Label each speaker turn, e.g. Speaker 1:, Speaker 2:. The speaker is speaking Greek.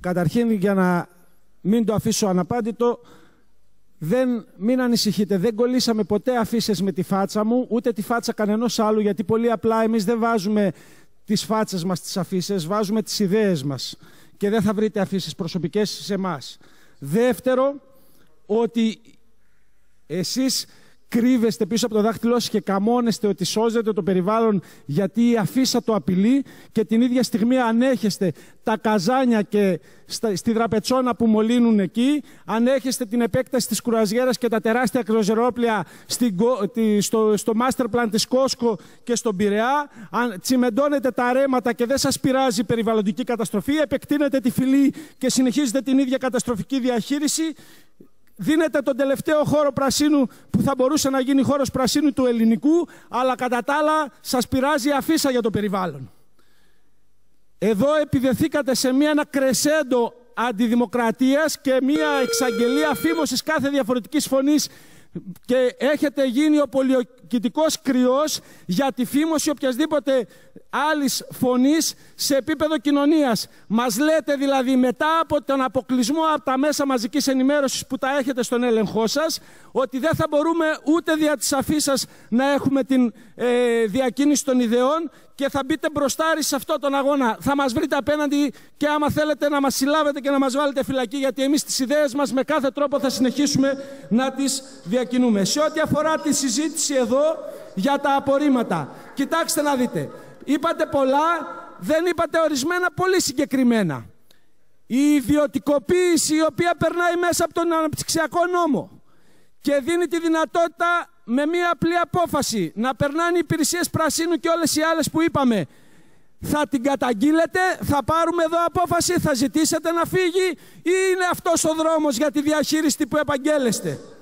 Speaker 1: Καταρχήν για να μην το αφήσω αναπάντητο, δεν, μην ανησυχείτε, δεν κολλήσαμε ποτέ αφήσεις με τη φάτσα μου, ούτε τη φάτσα κανενός άλλου, γιατί πολύ απλά εμείς δεν βάζουμε τις φάτσες μας τις αφήσεις, βάζουμε τις ιδέες μας. Και δεν θα βρείτε αφήσεις προσωπικές σε εμάς. Δεύτερο, ότι εσείς κρύβεστε πίσω από το δάχτυλό σας και καμώνεστε ότι σώζετε το περιβάλλον γιατί η αφίσα το απειλεί και την ίδια στιγμή ανέχεστε τα καζάνια και στη δραπετσόνα που μολύνουν εκεί, ανέχεστε την επέκταση της κουραζιέρας και τα τεράστια κρουαζερόπλια στο, στο master plan της Κόσκο και στον Πειραιά, τσιμεντώνετε τα ρέματα και δεν σας πειράζει η περιβαλλοντική καταστροφή, επεκτείνετε τη φυλή και συνεχίζετε την ίδια καταστροφική διαχείριση δίνεται τον τελευταίο χώρο πρασίνου που θα μπορούσε να γίνει χώρος πρασίνου του ελληνικού, αλλά κατά τα άλλα σας πειράζει αφίσα για το περιβάλλον. Εδώ επιδεθήκατε σε μια, ένα κρεσέντο αντιδημοκρατίας και μια εξαγγελία φήμωσης κάθε διαφορετικής φωνής και έχετε γίνει ο πολιο διοικητικό κρυός για τη φήμωση οποιασδήποτε άλλης φωνής σε επίπεδο κοινωνίας. Μας λέτε δηλαδή μετά από τον αποκλεισμό από τα μέσα μαζικής ενημέρωσης που τα έχετε στον έλεγχό σας, ότι δεν θα μπορούμε ούτε δια της αφής σας να έχουμε την ε, διακίνηση των ιδεών και θα μπείτε μπροστά σε αυτό τον αγώνα. Θα μας βρείτε απέναντι και άμα θέλετε να μας συλλάβετε και να μας βάλετε φυλακή γιατί εμείς τις ιδέες μας με κάθε τρόπο θα συνεχίσουμε να τις διακινούμε. Σε ό,τι αφορά τη συζήτηση εδώ για τα απορρίμματα. Κοιτάξτε να δείτε. Είπατε πολλά, δεν είπατε ορισμένα πολύ συγκεκριμένα. Η ιδιωτικοποίηση η οποία περνάει μέσα από τον αναπτυξιακό νόμο και δίνει τη δυνατότητα με μία απλή απόφαση να περνάνε οι υπηρεσίες πρασίνου και όλες οι άλλες που είπαμε. Θα την καταγγείλετε, θα πάρουμε εδώ απόφαση, θα ζητήσετε να φύγει ή είναι αυτός ο δρόμος για τη διαχείριση που επαγγέλλεστε.